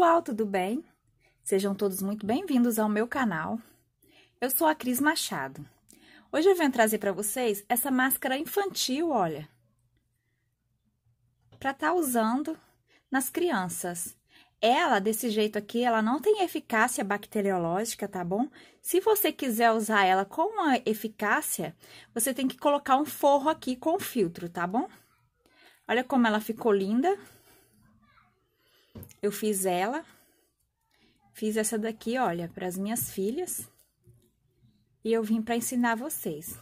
pessoal, tudo bem? Sejam todos muito bem-vindos ao meu canal. Eu sou a Cris Machado. Hoje eu venho trazer para vocês essa máscara infantil, olha. Para estar tá usando nas crianças. Ela, desse jeito aqui, ela não tem eficácia bacteriológica, tá bom? Se você quiser usar ela com uma eficácia, você tem que colocar um forro aqui com filtro, tá bom? Olha como ela ficou linda. Linda. Eu fiz ela, fiz essa daqui, olha, para as minhas filhas. E eu vim para ensinar vocês.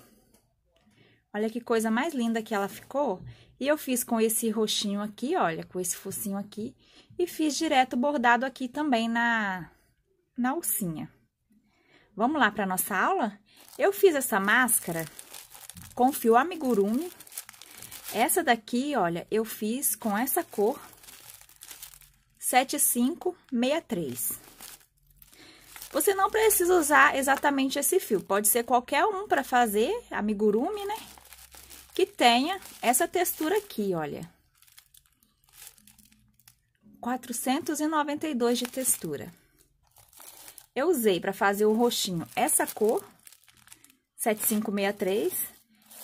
Olha que coisa mais linda que ela ficou. E eu fiz com esse roxinho aqui, olha, com esse focinho aqui. E fiz direto bordado aqui também na, na alcinha. Vamos lá para nossa aula? Eu fiz essa máscara com fio amigurumi. Essa daqui, olha, eu fiz com essa cor 7563. Você não precisa usar exatamente esse fio, pode ser qualquer um para fazer amigurumi, né? Que tenha essa textura aqui, olha. 492 de textura. Eu usei para fazer o roxinho essa cor, 7563,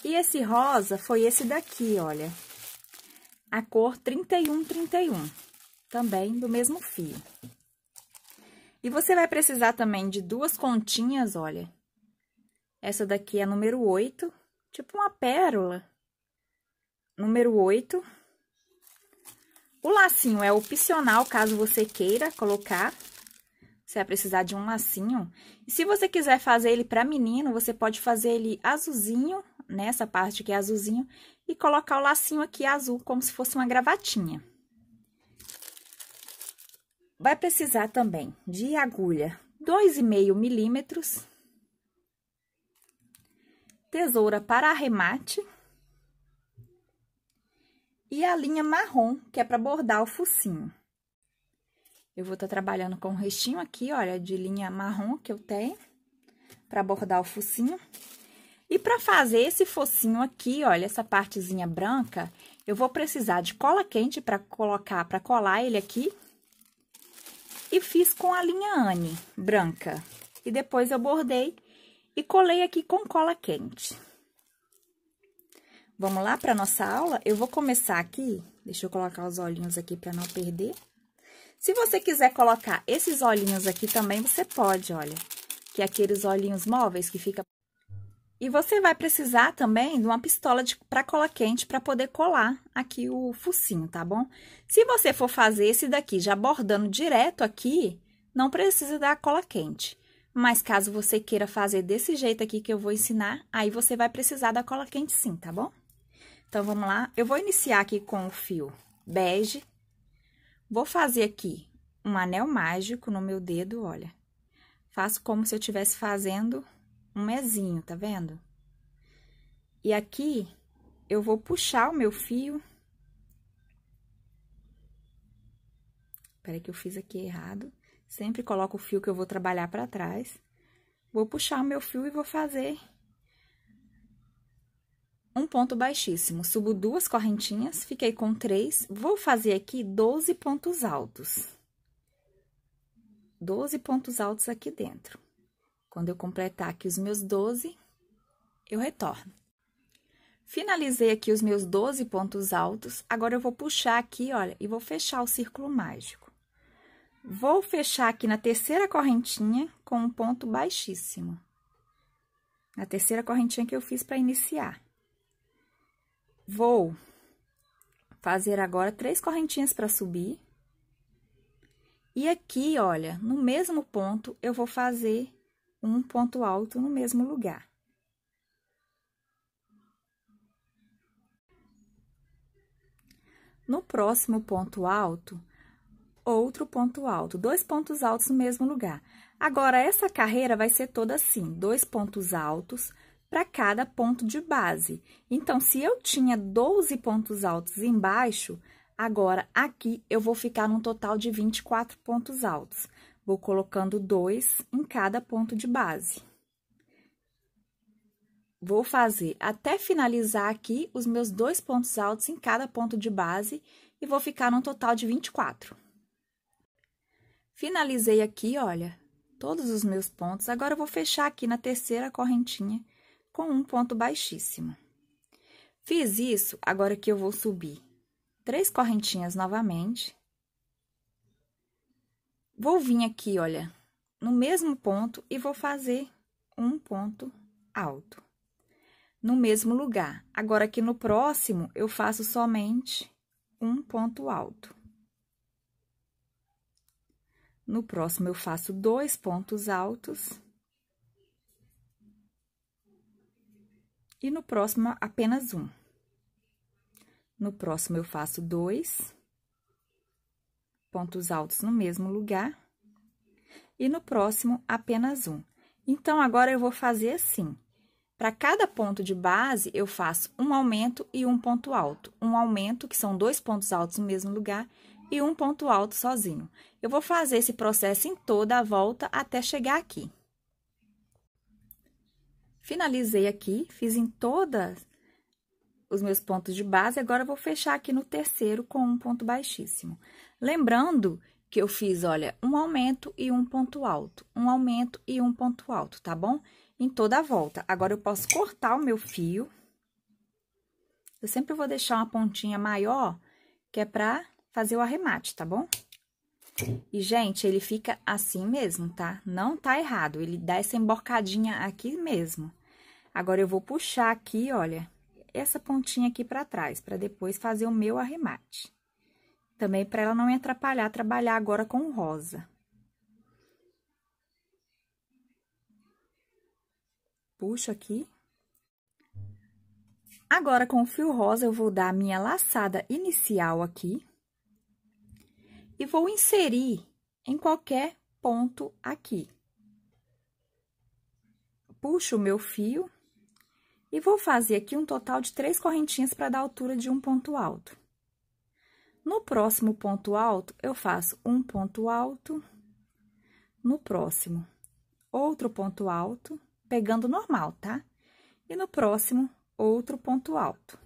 e esse rosa foi esse daqui, olha. A cor 3131 também do mesmo fio. E você vai precisar também de duas continhas, olha. Essa daqui é número 8, tipo uma pérola. Número 8. O lacinho é opcional, caso você queira colocar. Você vai precisar de um lacinho. E se você quiser fazer ele para menino, você pode fazer ele azulzinho, nessa parte que é azulzinho, e colocar o lacinho aqui azul, como se fosse uma gravatinha. Vai precisar também de agulha 2,5 milímetros, tesoura para arremate e a linha marrom, que é para bordar o focinho. Eu vou estar tá trabalhando com o restinho aqui, olha, de linha marrom que eu tenho, para bordar o focinho. E para fazer esse focinho aqui, olha, essa partezinha branca, eu vou precisar de cola quente para colocar, para colar ele aqui, e fiz com a linha Anne, branca. E depois eu bordei e colei aqui com cola quente. Vamos lá para nossa aula? Eu vou começar aqui, deixa eu colocar os olhinhos aqui para não perder. Se você quiser colocar esses olhinhos aqui também, você pode, olha. Que é aqueles olhinhos móveis que fica e você vai precisar também de uma pistola para cola quente para poder colar aqui o focinho, tá bom? Se você for fazer esse daqui já bordando direto aqui, não precisa da cola quente. Mas caso você queira fazer desse jeito aqui que eu vou ensinar, aí você vai precisar da cola quente sim, tá bom? Então, vamos lá. Eu vou iniciar aqui com o fio bege. Vou fazer aqui um anel mágico no meu dedo, olha. Faço como se eu estivesse fazendo um mezinho, tá vendo? E aqui, eu vou puxar o meu fio. Peraí que eu fiz aqui errado. Sempre coloco o fio que eu vou trabalhar pra trás. Vou puxar o meu fio e vou fazer um ponto baixíssimo. Subo duas correntinhas, fiquei com três. Vou fazer aqui 12 pontos altos. 12 pontos altos aqui dentro. Quando eu completar aqui os meus 12, eu retorno. Finalizei aqui os meus 12 pontos altos. Agora, eu vou puxar aqui, olha, e vou fechar o círculo mágico. Vou fechar aqui na terceira correntinha com um ponto baixíssimo. Na terceira correntinha que eu fiz para iniciar. Vou fazer agora três correntinhas para subir. E aqui, olha, no mesmo ponto, eu vou fazer um ponto alto no mesmo lugar. No próximo ponto alto, outro ponto alto, dois pontos altos no mesmo lugar. Agora, essa carreira vai ser toda assim, dois pontos altos para cada ponto de base. Então, se eu tinha 12 pontos altos embaixo, agora aqui eu vou ficar num total de 24 pontos altos. Vou colocando dois em cada ponto de base. Vou fazer até finalizar aqui os meus dois pontos altos em cada ponto de base e vou ficar num total de 24. Finalizei aqui, olha, todos os meus pontos. Agora, eu vou fechar aqui na terceira correntinha com um ponto baixíssimo. Fiz isso, agora que eu vou subir três correntinhas novamente Vou vir aqui, olha, no mesmo ponto e vou fazer um ponto alto. No mesmo lugar. Agora, aqui no próximo, eu faço somente um ponto alto. No próximo, eu faço dois pontos altos. E no próximo, apenas um. No próximo, eu faço dois pontos altos no mesmo lugar e no próximo apenas um. Então, agora eu vou fazer assim. Para cada ponto de base, eu faço um aumento e um ponto alto. Um aumento, que são dois pontos altos no mesmo lugar, e um ponto alto sozinho. Eu vou fazer esse processo em toda a volta até chegar aqui. Finalizei aqui, fiz em todas os meus pontos de base, agora eu vou fechar aqui no terceiro com um ponto baixíssimo. Lembrando que eu fiz, olha, um aumento e um ponto alto, um aumento e um ponto alto, tá bom? Em toda a volta. Agora, eu posso cortar o meu fio. Eu sempre vou deixar uma pontinha maior, que é pra fazer o arremate, tá bom? E, gente, ele fica assim mesmo, tá? Não tá errado, ele dá essa emborcadinha aqui mesmo. Agora, eu vou puxar aqui, olha, essa pontinha aqui pra trás, pra depois fazer o meu arremate também para ela não me atrapalhar trabalhar agora com rosa. Puxo aqui. Agora, com o fio rosa, eu vou dar a minha laçada inicial aqui. E vou inserir em qualquer ponto aqui. Puxo o meu fio e vou fazer aqui um total de três correntinhas para dar altura de um ponto alto. No próximo ponto alto, eu faço um ponto alto no próximo, outro ponto alto, pegando normal, tá? E no próximo, outro ponto alto.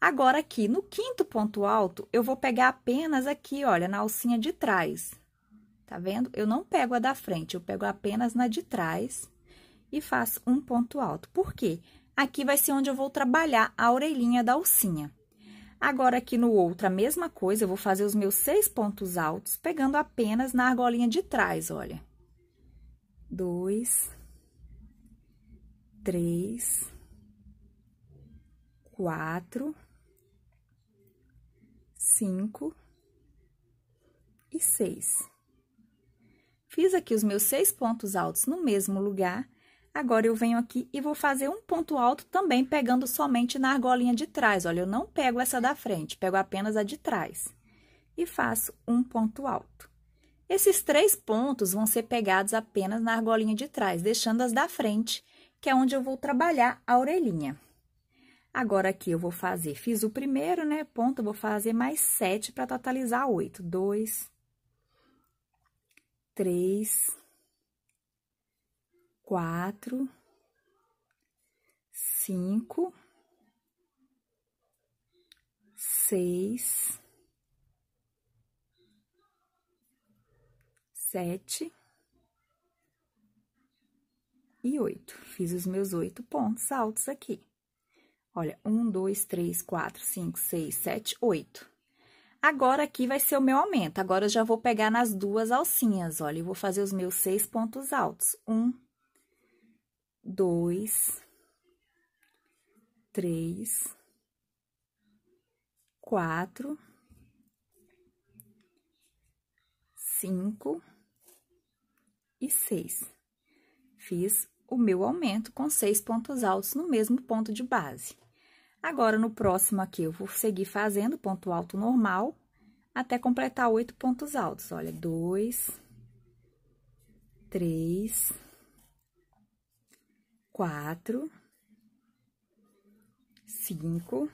Agora, aqui no quinto ponto alto, eu vou pegar apenas aqui, olha, na alcinha de trás. Tá vendo? Eu não pego a da frente, eu pego apenas na de trás e faço um ponto alto. Por quê? Aqui vai ser onde eu vou trabalhar a orelhinha da alcinha. Agora, aqui no outro, a mesma coisa, eu vou fazer os meus seis pontos altos, pegando apenas na argolinha de trás, olha. Dois, três, quatro, cinco e seis. Fiz aqui os meus seis pontos altos no mesmo lugar Agora, eu venho aqui e vou fazer um ponto alto também pegando somente na argolinha de trás. Olha, eu não pego essa da frente, pego apenas a de trás. E faço um ponto alto. Esses três pontos vão ser pegados apenas na argolinha de trás, deixando as da frente, que é onde eu vou trabalhar a orelhinha. Agora, aqui eu vou fazer, fiz o primeiro, né, ponto, vou fazer mais sete para totalizar oito. Dois, três, quatro, cinco, seis, sete e oito. Fiz os meus oito pontos altos aqui. Olha, um, dois, três, quatro, cinco, seis, sete, oito. Agora, aqui vai ser o meu aumento. Agora, eu já vou pegar nas duas alcinhas, olha, e vou fazer os meus seis pontos altos. Um, dois, três, quatro, cinco e seis. Fiz o meu aumento com seis pontos altos no mesmo ponto de base. Agora, no próximo aqui, eu vou seguir fazendo ponto alto normal até completar oito pontos altos. Olha, dois, três, quatro, cinco,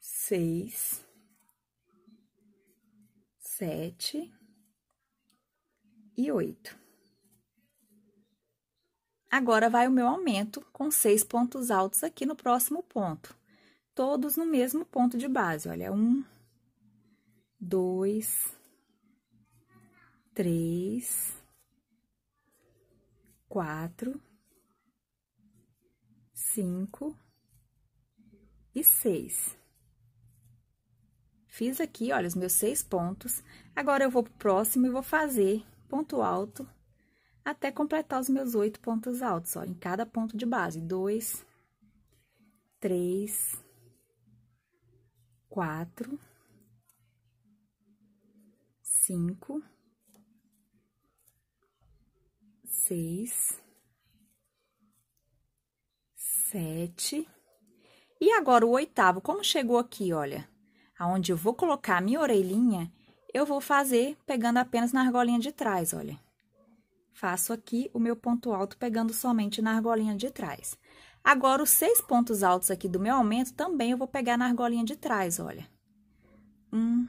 seis, sete e oito. Agora vai o meu aumento com seis pontos altos aqui no próximo ponto, todos no mesmo ponto de base. Olha, um, dois, três, quatro, cinco e seis. Fiz aqui, olha, os meus seis pontos. Agora, eu vou pro próximo e vou fazer ponto alto até completar os meus oito pontos altos, ó, em cada ponto de base. Dois, três, quatro, cinco seis, sete. E agora o oitavo, como chegou aqui, olha, aonde eu vou colocar a minha orelhinha, eu vou fazer pegando apenas na argolinha de trás, olha. Faço aqui o meu ponto alto pegando somente na argolinha de trás. Agora, os seis pontos altos aqui do meu aumento também eu vou pegar na argolinha de trás, olha. Um,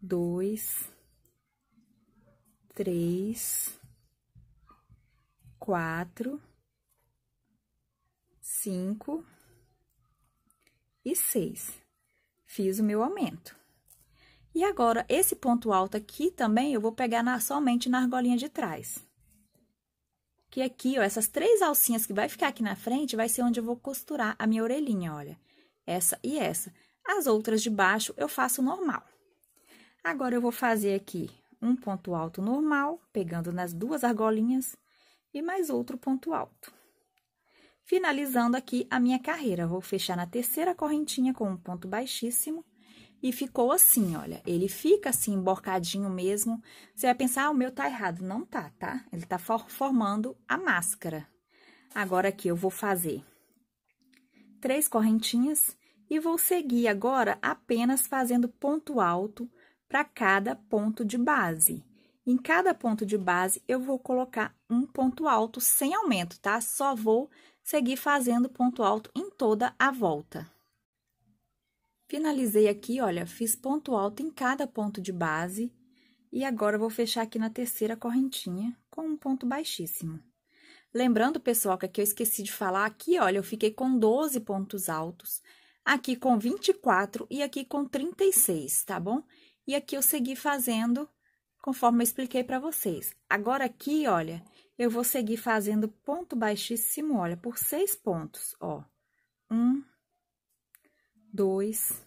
dois, três, quatro, cinco e seis. Fiz o meu aumento. E agora, esse ponto alto aqui também eu vou pegar na, somente na argolinha de trás. Que aqui, ó, essas três alcinhas que vai ficar aqui na frente, vai ser onde eu vou costurar a minha orelhinha, olha. Essa e essa. As outras de baixo eu faço normal. Agora, eu vou fazer aqui um ponto alto normal, pegando nas duas argolinhas e mais outro ponto alto. Finalizando aqui a minha carreira, vou fechar na terceira correntinha com um ponto baixíssimo e ficou assim, olha, ele fica assim, emborcadinho mesmo. Você vai pensar, ah, o meu tá errado. Não tá, tá? Ele tá formando a máscara. Agora aqui eu vou fazer três correntinhas e vou seguir agora apenas fazendo ponto alto para cada ponto de base. Em cada ponto de base, eu vou colocar um ponto alto sem aumento, tá? Só vou seguir fazendo ponto alto em toda a volta. Finalizei aqui, olha, fiz ponto alto em cada ponto de base e agora vou fechar aqui na terceira correntinha com um ponto baixíssimo. Lembrando, pessoal, que aqui eu esqueci de falar, aqui, olha, eu fiquei com 12 pontos altos, aqui com 24 e aqui com 36, tá bom? E aqui eu segui fazendo conforme eu expliquei para vocês. Agora aqui, olha, eu vou seguir fazendo ponto baixíssimo, olha, por seis pontos, ó. Um, dois,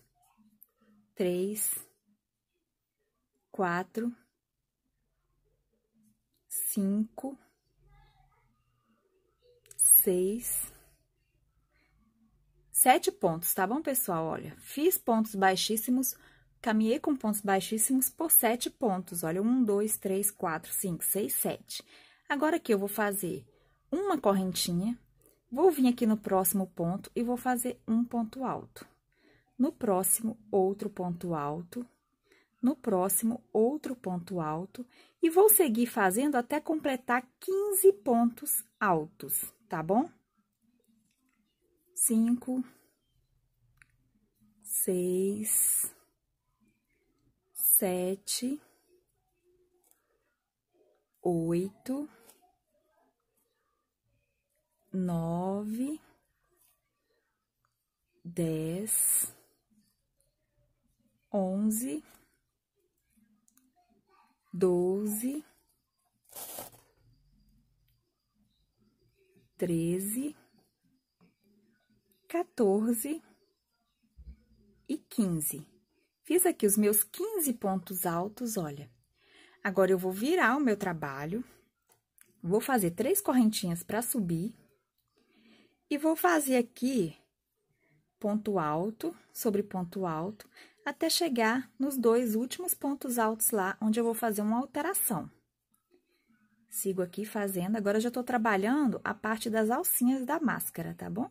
três, quatro, cinco, seis, sete pontos, tá bom, pessoal? Olha, fiz pontos baixíssimos Caminhei com pontos baixíssimos por sete pontos. Olha, um, dois, três, quatro, cinco, seis, sete. Agora, aqui eu vou fazer uma correntinha, vou vir aqui no próximo ponto e vou fazer um ponto alto. No próximo, outro ponto alto. No próximo, outro ponto alto. E vou seguir fazendo até completar 15 pontos altos, tá bom? Cinco, seis, sete, oito, nove, dez, onze, doze, treze, quatorze e quinze. Fiz aqui os meus 15 pontos altos, olha. Agora, eu vou virar o meu trabalho, vou fazer três correntinhas para subir e vou fazer aqui ponto alto sobre ponto alto até chegar nos dois últimos pontos altos lá, onde eu vou fazer uma alteração. Sigo aqui fazendo, agora já tô trabalhando a parte das alcinhas da máscara, tá bom?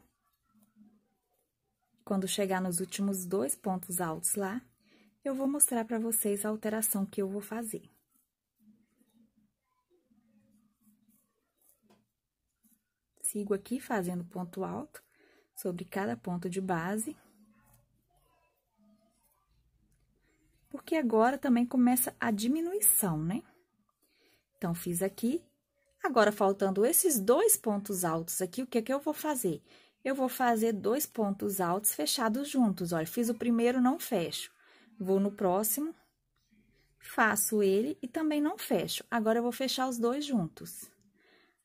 Quando chegar nos últimos dois pontos altos lá, eu vou mostrar para vocês a alteração que eu vou fazer. Sigo aqui fazendo ponto alto sobre cada ponto de base. Porque agora também começa a diminuição, né? Então, fiz aqui. Agora, faltando esses dois pontos altos aqui, o que é que eu vou fazer? Eu vou fazer dois pontos altos fechados juntos. Olha, fiz o primeiro, não fecho. Vou no próximo, faço ele e também não fecho. Agora, eu vou fechar os dois juntos.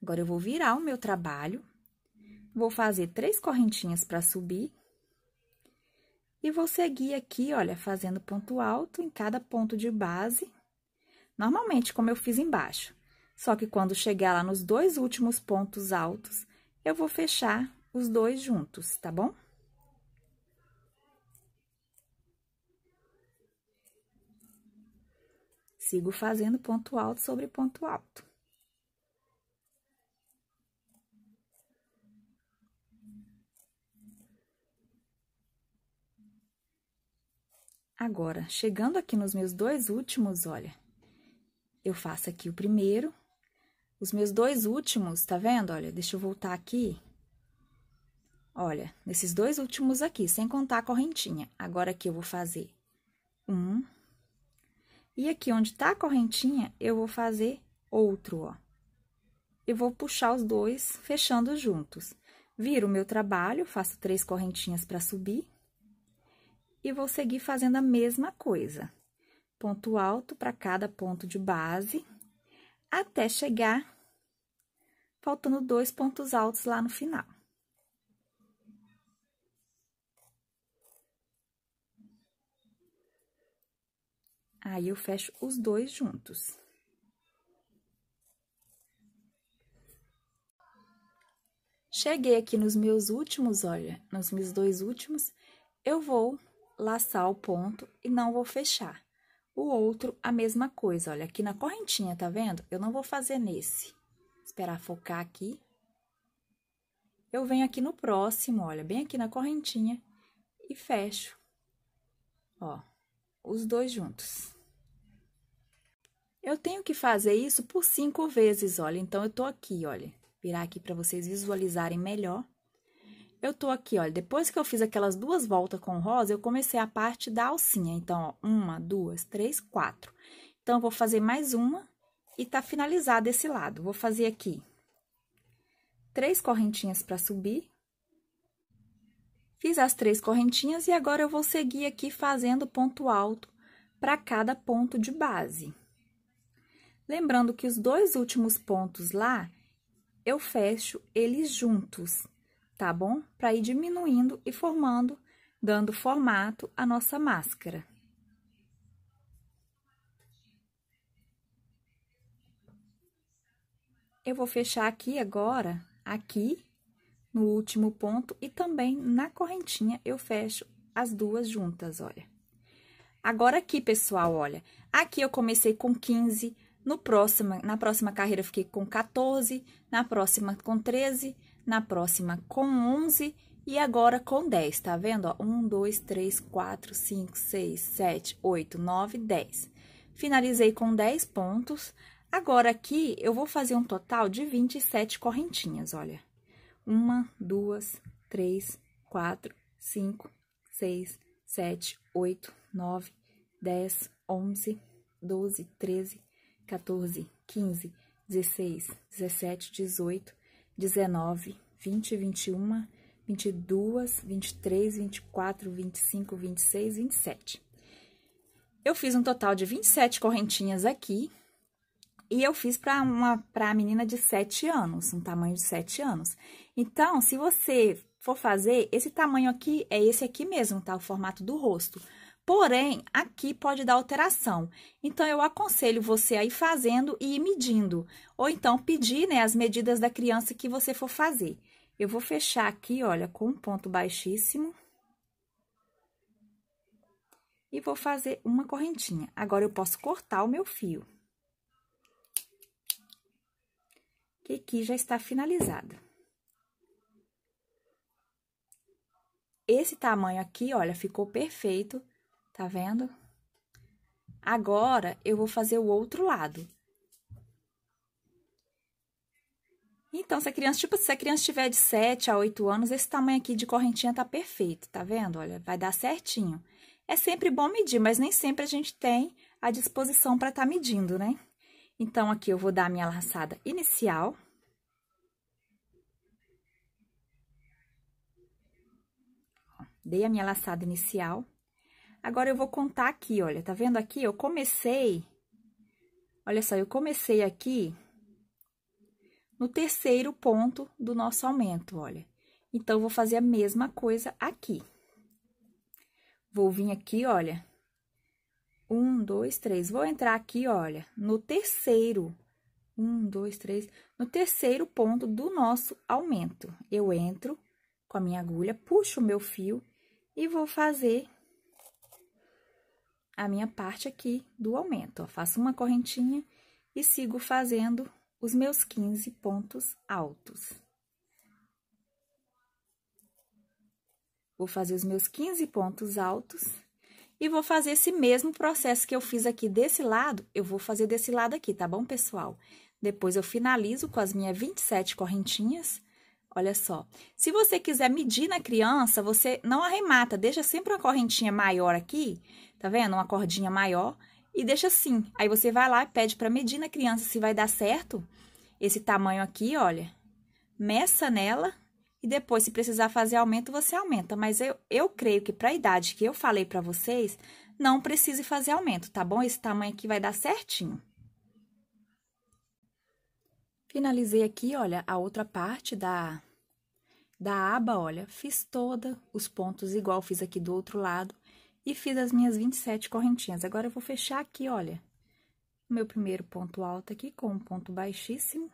Agora, eu vou virar o meu trabalho, vou fazer três correntinhas para subir. E vou seguir aqui, olha, fazendo ponto alto em cada ponto de base, normalmente como eu fiz embaixo. Só que quando chegar lá nos dois últimos pontos altos, eu vou fechar os dois juntos, tá bom? sigo fazendo ponto alto sobre ponto alto. Agora, chegando aqui nos meus dois últimos, olha, eu faço aqui o primeiro, os meus dois últimos, tá vendo? Olha, deixa eu voltar aqui. Olha, nesses dois últimos aqui, sem contar a correntinha. Agora aqui eu vou fazer um, e aqui onde tá a correntinha, eu vou fazer outro, ó. Eu vou puxar os dois fechando juntos. Viro o meu trabalho, faço três correntinhas para subir. E vou seguir fazendo a mesma coisa. Ponto alto para cada ponto de base, até chegar faltando dois pontos altos lá no final. Aí, eu fecho os dois juntos. Cheguei aqui nos meus últimos, olha, nos meus dois últimos, eu vou laçar o ponto e não vou fechar. O outro, a mesma coisa, olha, aqui na correntinha, tá vendo? Eu não vou fazer nesse. Esperar focar aqui. Eu venho aqui no próximo, olha, bem aqui na correntinha e fecho, ó, os dois juntos. Eu tenho que fazer isso por cinco vezes, olha. Então, eu tô aqui, olha. Virar aqui para vocês visualizarem melhor. Eu tô aqui, olha, depois que eu fiz aquelas duas voltas com rosa, eu comecei a parte da alcinha. Então, ó, uma, duas, três, quatro. Então, eu vou fazer mais uma e tá finalizado esse lado. Vou fazer aqui três correntinhas para subir. Fiz as três correntinhas e agora eu vou seguir aqui fazendo ponto alto para cada ponto de base. Lembrando que os dois últimos pontos lá, eu fecho eles juntos, tá bom? Para ir diminuindo e formando, dando formato à nossa máscara. Eu vou fechar aqui agora, aqui, no último ponto e também na correntinha eu fecho as duas juntas, olha. Agora aqui, pessoal, olha, aqui eu comecei com 15, no próxima, na próxima carreira eu fiquei com 14, na próxima com 13, na próxima com 11 e agora com 10, tá vendo? Ó, 1, 2, 3, 4, 5, 6, 7, 8, 9, 10. Finalizei com 10 pontos. Agora, aqui, eu vou fazer um total de 27 correntinhas, olha. Uma, duas, três, quatro, cinco, seis, sete, oito, nove, dez, onze, doze, treze, 14, 15, 16, 17, 18, 19, 20, 21, 22, 23, 24, 25, 26, 27. Eu fiz um total de 27 correntinhas aqui, e eu fiz para uma para menina de 7 anos, um tamanho de 7 anos. Então, se você for fazer, esse tamanho aqui é esse aqui mesmo, tá? O formato do rosto. Porém, aqui pode dar alteração. Então, eu aconselho você a ir fazendo e ir medindo. Ou então, pedir né, as medidas da criança que você for fazer. Eu vou fechar aqui, olha, com um ponto baixíssimo. E vou fazer uma correntinha. Agora, eu posso cortar o meu fio. Que aqui já está finalizado. Esse tamanho aqui, olha, ficou perfeito Tá vendo? Agora eu vou fazer o outro lado. Então, se a criança, tipo, se a criança tiver de 7 a 8 anos, esse tamanho aqui de correntinha tá perfeito, tá vendo? Olha, vai dar certinho. É sempre bom medir, mas nem sempre a gente tem a disposição para estar tá medindo, né? Então, aqui eu vou dar a minha laçada inicial. Dei a minha laçada inicial. Agora, eu vou contar aqui, olha, tá vendo aqui? Eu comecei, olha só, eu comecei aqui no terceiro ponto do nosso aumento, olha. Então, eu vou fazer a mesma coisa aqui. Vou vir aqui, olha, um, dois, três. Vou entrar aqui, olha, no terceiro, um, dois, três, no terceiro ponto do nosso aumento. Eu entro com a minha agulha, puxo o meu fio e vou fazer a minha parte aqui do aumento. Eu faço uma correntinha e sigo fazendo os meus 15 pontos altos. Vou fazer os meus 15 pontos altos e vou fazer esse mesmo processo que eu fiz aqui desse lado, eu vou fazer desse lado aqui, tá bom, pessoal? Depois eu finalizo com as minhas 27 correntinhas Olha só. Se você quiser medir na criança, você não arremata, deixa sempre uma correntinha maior aqui, tá vendo? Uma cordinha maior e deixa assim. Aí você vai lá e pede para medir na criança se vai dar certo esse tamanho aqui, olha. Meça nela e depois se precisar fazer aumento, você aumenta, mas eu, eu creio que para a idade que eu falei para vocês, não precise fazer aumento, tá bom? Esse tamanho aqui vai dar certinho. Finalizei aqui, olha, a outra parte da da aba, olha, fiz toda os pontos igual fiz aqui do outro lado e fiz as minhas 27 correntinhas. Agora, eu vou fechar aqui, olha, meu primeiro ponto alto aqui com um ponto baixíssimo.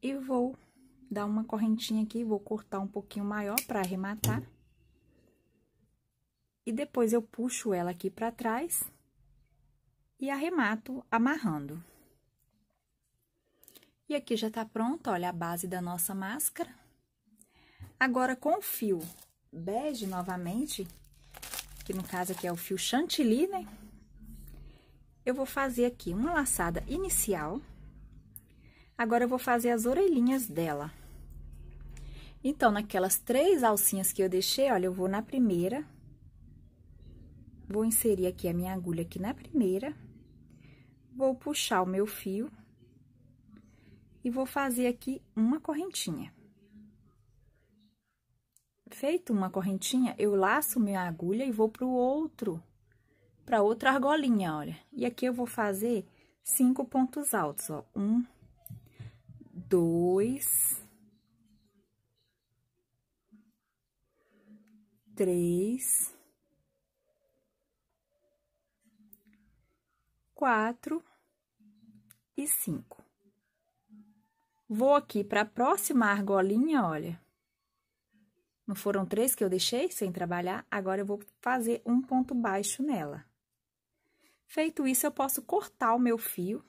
E vou dar uma correntinha aqui, vou cortar um pouquinho maior para arrematar. E depois, eu puxo ela aqui para trás e arremato amarrando. E aqui já tá pronta, olha, a base da nossa máscara. Agora, com o fio bege novamente, que no caso aqui é o fio chantilly, né? Eu vou fazer aqui uma laçada inicial. Agora, eu vou fazer as orelhinhas dela. Então, naquelas três alcinhas que eu deixei, olha, eu vou na primeira. Vou inserir aqui a minha agulha aqui na primeira. Vou puxar o meu fio e vou fazer aqui uma correntinha. Feito uma correntinha, eu laço minha agulha e vou pro outro, pra outra argolinha, olha. E aqui eu vou fazer cinco pontos altos, ó. Um, dois, três, quatro e cinco. Vou aqui para a próxima argolinha, olha. Não foram três que eu deixei sem trabalhar? Agora eu vou fazer um ponto baixo nela. Feito isso, eu posso cortar o meu fio.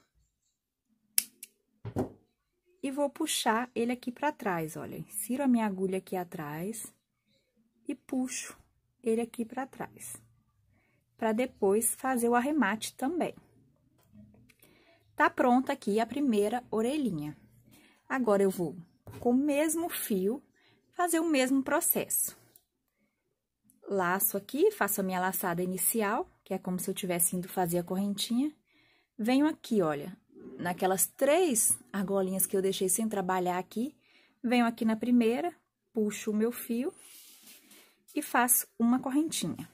E vou puxar ele aqui para trás, olha. Insiro a minha agulha aqui atrás e puxo ele aqui para trás. Para depois fazer o arremate também. Tá pronta aqui a primeira orelhinha. Agora, eu vou com o mesmo fio fazer o mesmo processo. Laço aqui, faço a minha laçada inicial, que é como se eu tivesse indo fazer a correntinha. Venho aqui, olha, naquelas três argolinhas que eu deixei sem trabalhar aqui, venho aqui na primeira, puxo o meu fio e faço uma correntinha.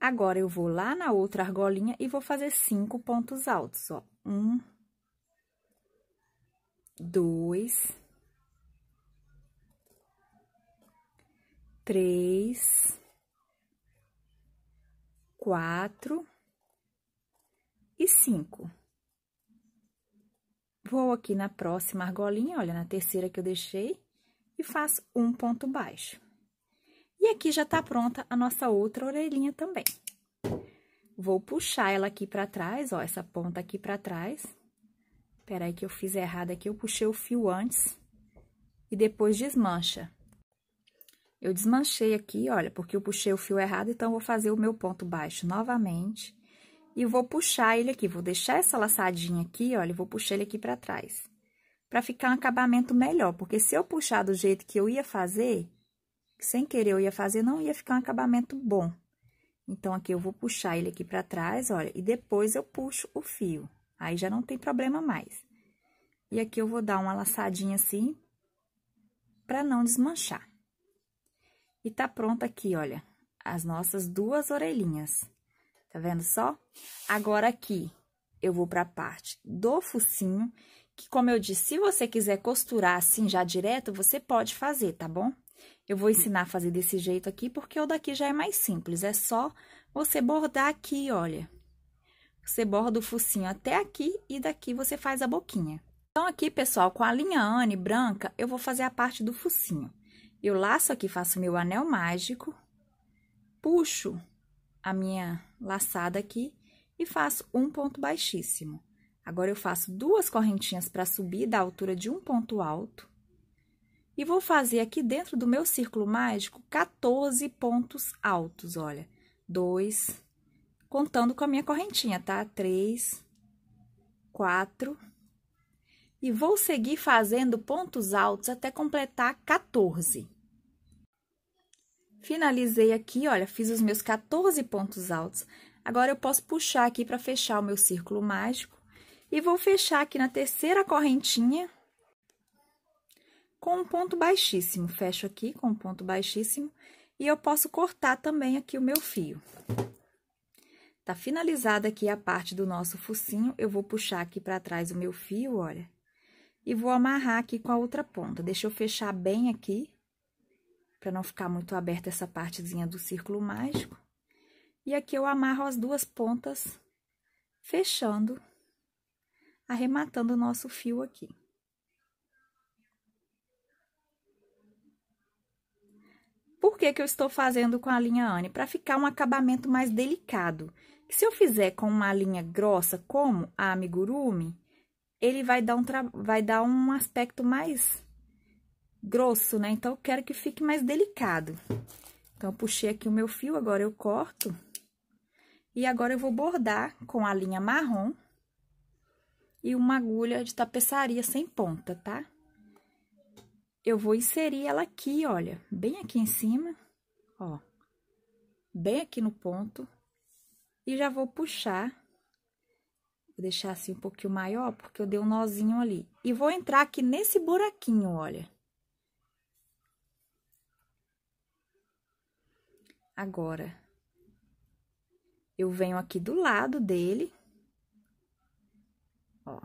Agora, eu vou lá na outra argolinha e vou fazer cinco pontos altos, ó. Um, dois, três, quatro e cinco. Vou aqui na próxima argolinha, olha, na terceira que eu deixei, e faço um ponto baixo. E aqui já tá pronta a nossa outra orelhinha também. Vou puxar ela aqui pra trás, ó, essa ponta aqui pra trás, Peraí que eu fiz errado aqui, eu puxei o fio antes e depois desmancha. Eu desmanchei aqui, olha, porque eu puxei o fio errado, então vou fazer o meu ponto baixo novamente. E vou puxar ele aqui, vou deixar essa laçadinha aqui, olha, vou puxar ele aqui pra trás. Pra ficar um acabamento melhor, porque se eu puxar do jeito que eu ia fazer, sem querer eu ia fazer, não ia ficar um acabamento bom. Então, aqui eu vou puxar ele aqui pra trás, olha, e depois eu puxo o fio. Aí já não tem problema mais. E aqui eu vou dar uma laçadinha assim, para não desmanchar. E tá pronta aqui, olha, as nossas duas orelhinhas. Tá vendo só? Agora aqui, eu vou para a parte do focinho, que como eu disse, se você quiser costurar assim já direto, você pode fazer, tá bom? Eu vou ensinar a fazer desse jeito aqui, porque o daqui já é mais simples, é só você bordar aqui, olha. Você borda o focinho até aqui e daqui você faz a boquinha. Então, aqui, pessoal, com a linha Anne branca, eu vou fazer a parte do focinho. Eu laço aqui, faço meu anel mágico, puxo a minha laçada aqui e faço um ponto baixíssimo. Agora, eu faço duas correntinhas para subir da altura de um ponto alto. E vou fazer aqui dentro do meu círculo mágico 14 pontos altos, olha. 2, contando com a minha correntinha, tá? Três, quatro, e vou seguir fazendo pontos altos até completar 14. Finalizei aqui, olha, fiz os meus 14 pontos altos. Agora, eu posso puxar aqui para fechar o meu círculo mágico. E vou fechar aqui na terceira correntinha com um ponto baixíssimo. Fecho aqui com um ponto baixíssimo. E eu posso cortar também aqui o meu fio. Tá finalizada aqui a parte do nosso focinho, eu vou puxar aqui para trás o meu fio, olha. E vou amarrar aqui com a outra ponta. Deixa eu fechar bem aqui, para não ficar muito aberta essa partezinha do círculo mágico. E aqui eu amarro as duas pontas, fechando, arrematando o nosso fio aqui. Por que, que eu estou fazendo com a linha Anne? Para ficar um acabamento mais delicado. se eu fizer com uma linha grossa, como a amigurumi, ele vai dar um, vai dar um aspecto mais grosso, né? Então, eu quero que fique mais delicado. Então, puxei aqui o meu fio, agora eu corto. E agora, eu vou bordar com a linha marrom e uma agulha de tapeçaria sem ponta, tá? eu vou inserir ela aqui, olha, bem aqui em cima, ó, bem aqui no ponto, e já vou puxar, vou deixar assim um pouquinho maior, porque eu dei um nozinho ali, e vou entrar aqui nesse buraquinho, olha. Agora, eu venho aqui do lado dele, ó,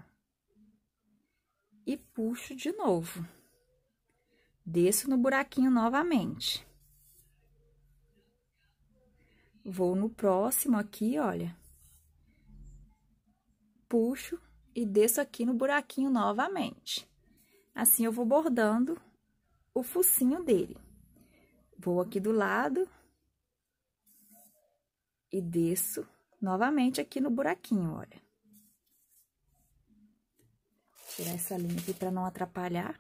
e puxo de novo. Desço no buraquinho novamente. Vou no próximo aqui, olha. Puxo e desço aqui no buraquinho novamente. Assim, eu vou bordando o focinho dele. Vou aqui do lado e desço novamente aqui no buraquinho, olha. Tirar essa linha aqui para não atrapalhar.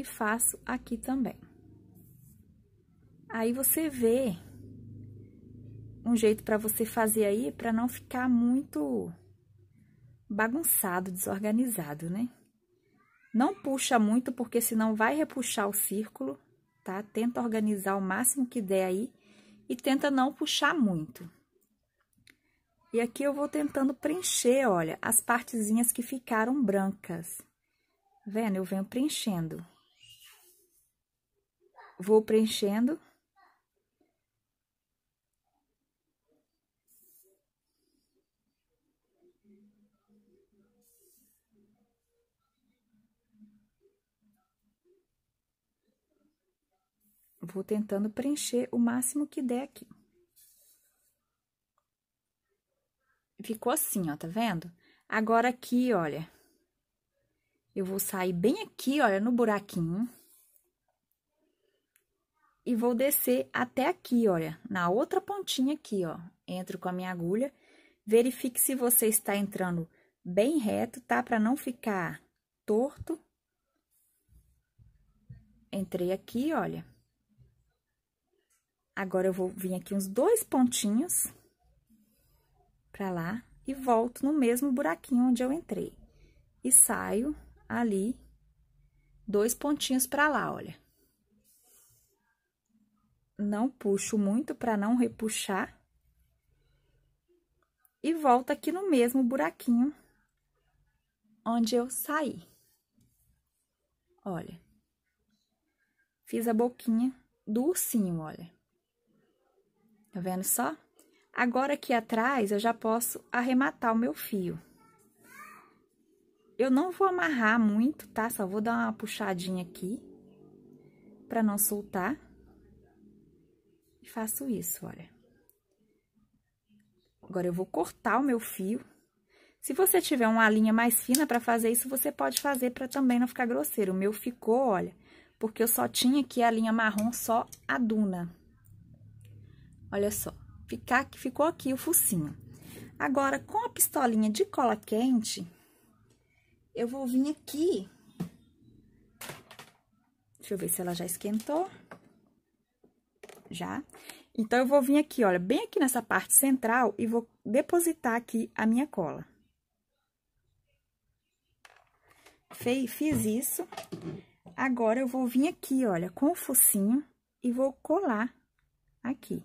e faço aqui também. Aí você vê um jeito para você fazer aí para não ficar muito bagunçado, desorganizado, né? Não puxa muito porque senão vai repuxar o círculo, tá? Tenta organizar o máximo que der aí e tenta não puxar muito. E aqui eu vou tentando preencher, olha, as partezinhas que ficaram brancas. Vendo? Eu venho preenchendo vou preenchendo. Vou tentando preencher o máximo que der aqui. Ficou assim, ó, tá vendo? Agora aqui, olha, eu vou sair bem aqui, olha, no buraquinho e vou descer até aqui, olha, na outra pontinha aqui, ó. Entro com a minha agulha, verifique se você está entrando bem reto, tá? Para não ficar torto. Entrei aqui, olha. Agora, eu vou vir aqui uns dois pontinhos para lá e volto no mesmo buraquinho onde eu entrei. E saio ali dois pontinhos para lá, olha não puxo muito para não repuxar. E volto aqui no mesmo buraquinho onde eu saí. Olha. Fiz a boquinha do ursinho, olha. Tá vendo só? Agora aqui atrás eu já posso arrematar o meu fio. Eu não vou amarrar muito, tá? Só vou dar uma puxadinha aqui para não soltar faço isso, olha. Agora, eu vou cortar o meu fio. Se você tiver uma linha mais fina para fazer isso, você pode fazer para também não ficar grosseiro. O meu ficou, olha, porque eu só tinha aqui a linha marrom, só a duna. Olha só, ficar, ficou aqui o focinho. Agora, com a pistolinha de cola quente, eu vou vir aqui. Deixa eu ver se ela já esquentou já. Então, eu vou vir aqui, olha, bem aqui nessa parte central e vou depositar aqui a minha cola. Fei, fiz isso. Agora, eu vou vir aqui, olha, com o focinho e vou colar aqui.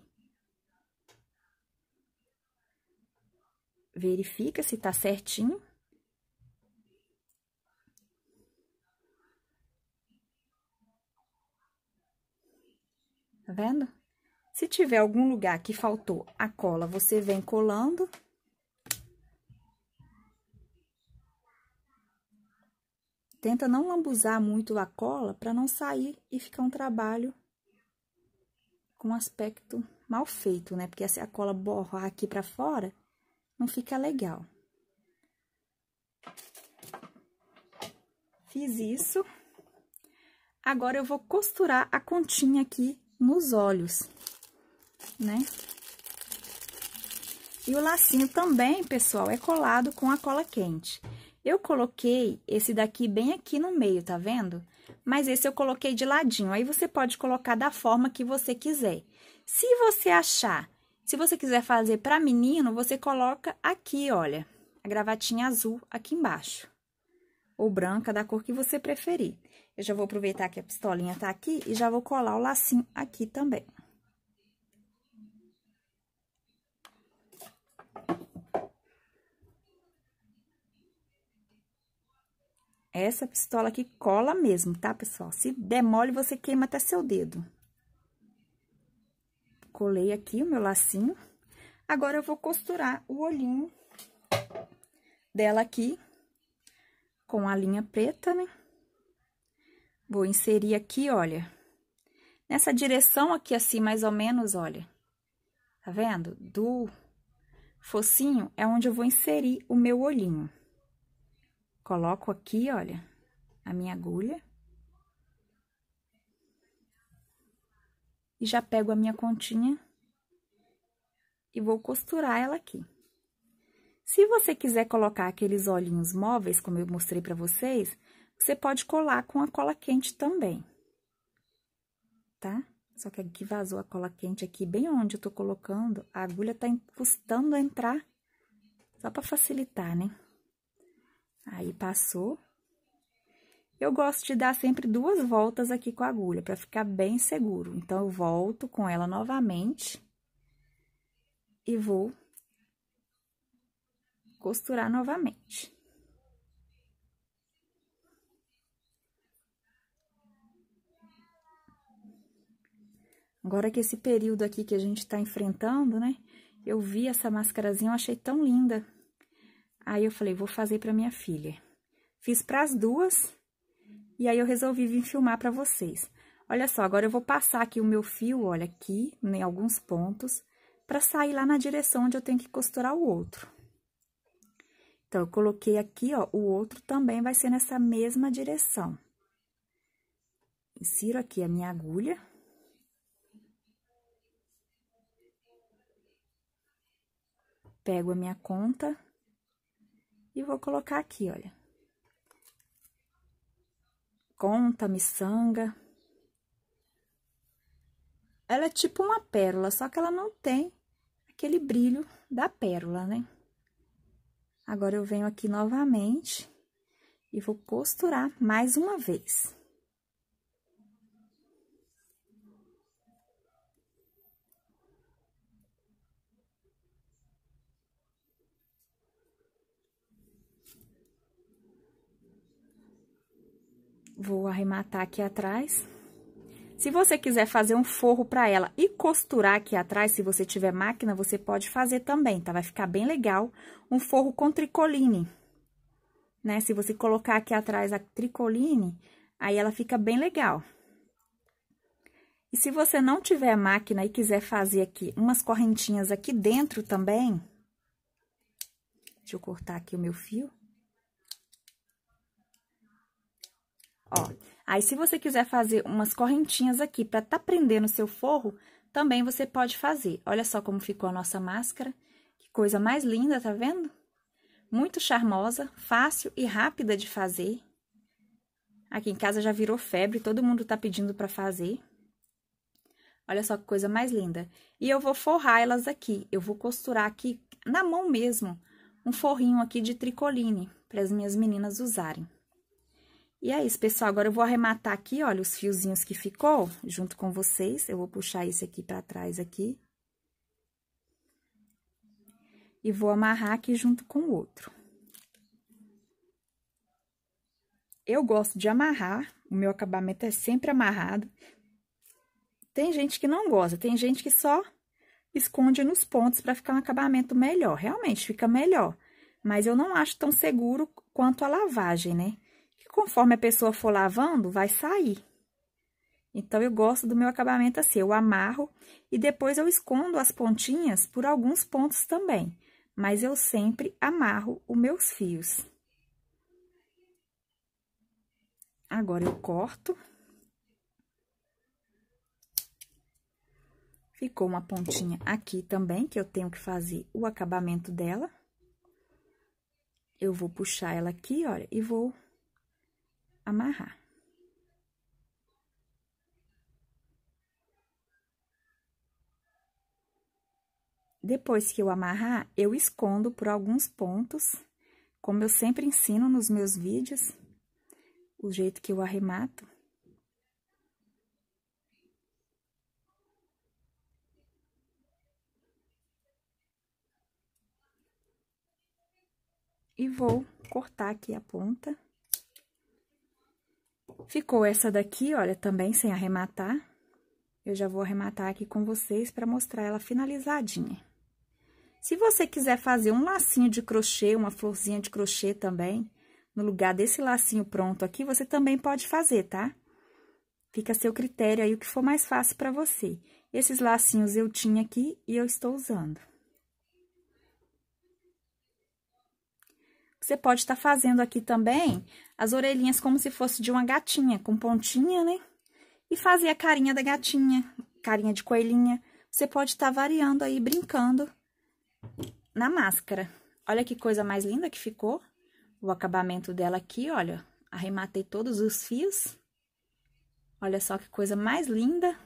Verifica se tá certinho. vendo? Se tiver algum lugar que faltou a cola, você vem colando. Tenta não lambuzar muito a cola para não sair e ficar um trabalho com aspecto mal feito, né? Porque se a cola borrar aqui para fora, não fica legal. Fiz isso. Agora, eu vou costurar a continha aqui nos olhos, né? E o lacinho também, pessoal, é colado com a cola quente. Eu coloquei esse daqui bem aqui no meio, tá vendo? Mas esse eu coloquei de ladinho, aí você pode colocar da forma que você quiser. Se você achar, se você quiser fazer para menino, você coloca aqui, olha, a gravatinha azul aqui embaixo. Ou branca, da cor que você preferir. Eu já vou aproveitar que a pistolinha tá aqui e já vou colar o lacinho aqui também. Essa pistola aqui cola mesmo, tá, pessoal? Se der mole, você queima até seu dedo. Colei aqui o meu lacinho. Agora, eu vou costurar o olhinho dela aqui com a linha preta, né? Vou inserir aqui, olha, nessa direção aqui assim, mais ou menos, olha. Tá vendo? Do focinho é onde eu vou inserir o meu olhinho. Coloco aqui, olha, a minha agulha. E já pego a minha continha e vou costurar ela aqui. Se você quiser colocar aqueles olhinhos móveis, como eu mostrei para vocês, você pode colar com a cola quente também, tá? Só que aqui vazou a cola quente aqui, bem onde eu tô colocando, a agulha tá custando a entrar, só pra facilitar, né? Aí, passou. Eu gosto de dar sempre duas voltas aqui com a agulha, pra ficar bem seguro. Então, eu volto com ela novamente e vou costurar novamente. Agora que esse período aqui que a gente tá enfrentando, né? Eu vi essa mascarazinha, eu achei tão linda. Aí eu falei, vou fazer para minha filha. Fiz para as duas e aí eu resolvi vir filmar para vocês. Olha só, agora eu vou passar aqui o meu fio, olha aqui, em né, alguns pontos, para sair lá na direção onde eu tenho que costurar o outro. Então, eu coloquei aqui, ó, o outro também vai ser nessa mesma direção. Insiro aqui a minha agulha. pego a minha conta e vou colocar aqui, olha. Conta, miçanga. Ela é tipo uma pérola, só que ela não tem aquele brilho da pérola, né? Agora, eu venho aqui novamente e vou costurar mais uma vez. Vou arrematar aqui atrás. Se você quiser fazer um forro para ela e costurar aqui atrás, se você tiver máquina, você pode fazer também, tá? Vai ficar bem legal um forro com tricoline, né? Se você colocar aqui atrás a tricoline, aí ela fica bem legal. E se você não tiver máquina e quiser fazer aqui umas correntinhas aqui dentro também, deixa eu cortar aqui o meu fio. Ó, aí se você quiser fazer umas correntinhas aqui para tá prendendo o seu forro, também você pode fazer. Olha só como ficou a nossa máscara. Que coisa mais linda, tá vendo? Muito charmosa, fácil e rápida de fazer. Aqui em casa já virou febre, todo mundo tá pedindo para fazer. Olha só que coisa mais linda. E eu vou forrar elas aqui. Eu vou costurar aqui na mão mesmo um forrinho aqui de tricoline para as minhas meninas usarem. E é isso, pessoal. Agora eu vou arrematar aqui, olha, os fiozinhos que ficou junto com vocês. Eu vou puxar esse aqui pra trás aqui. E vou amarrar aqui junto com o outro. Eu gosto de amarrar, o meu acabamento é sempre amarrado. Tem gente que não gosta, tem gente que só esconde nos pontos para ficar um acabamento melhor. Realmente, fica melhor. Mas eu não acho tão seguro quanto a lavagem, né? conforme a pessoa for lavando, vai sair. Então, eu gosto do meu acabamento assim, eu amarro e depois eu escondo as pontinhas por alguns pontos também. Mas eu sempre amarro os meus fios. Agora, eu corto. Ficou uma pontinha aqui também, que eu tenho que fazer o acabamento dela. Eu vou puxar ela aqui, olha, e vou amarrar. Depois que eu amarrar, eu escondo por alguns pontos, como eu sempre ensino nos meus vídeos, o jeito que eu arremato. E vou cortar aqui a ponta. Ficou essa daqui, olha, também sem arrematar. Eu já vou arrematar aqui com vocês para mostrar ela finalizadinha. Se você quiser fazer um lacinho de crochê, uma florzinha de crochê também, no lugar desse lacinho pronto aqui, você também pode fazer, tá? Fica a seu critério aí o que for mais fácil para você. Esses lacinhos eu tinha aqui e eu estou usando. Você pode estar tá fazendo aqui também as orelhinhas como se fosse de uma gatinha, com pontinha, né? E fazer a carinha da gatinha, carinha de coelhinha. Você pode estar tá variando aí, brincando na máscara. Olha que coisa mais linda que ficou o acabamento dela aqui, olha. Arrematei todos os fios. Olha só que coisa mais linda.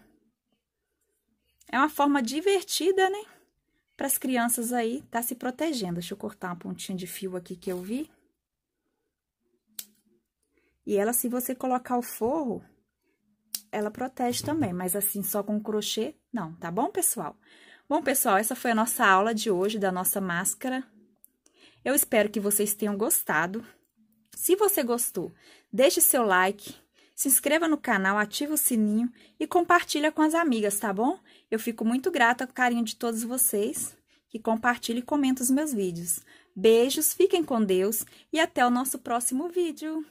É uma forma divertida, né? para as crianças aí tá se protegendo. Deixa eu cortar uma pontinha de fio aqui que eu vi. E ela, se você colocar o forro, ela protege também, mas assim, só com crochê, não, tá bom, pessoal? Bom, pessoal, essa foi a nossa aula de hoje da nossa máscara. Eu espero que vocês tenham gostado. Se você gostou, deixe seu like, se inscreva no canal, ative o sininho e compartilha com as amigas, tá bom? Eu fico muito grata ao carinho de todos vocês que compartilham e comentam os meus vídeos. Beijos, fiquem com Deus e até o nosso próximo vídeo!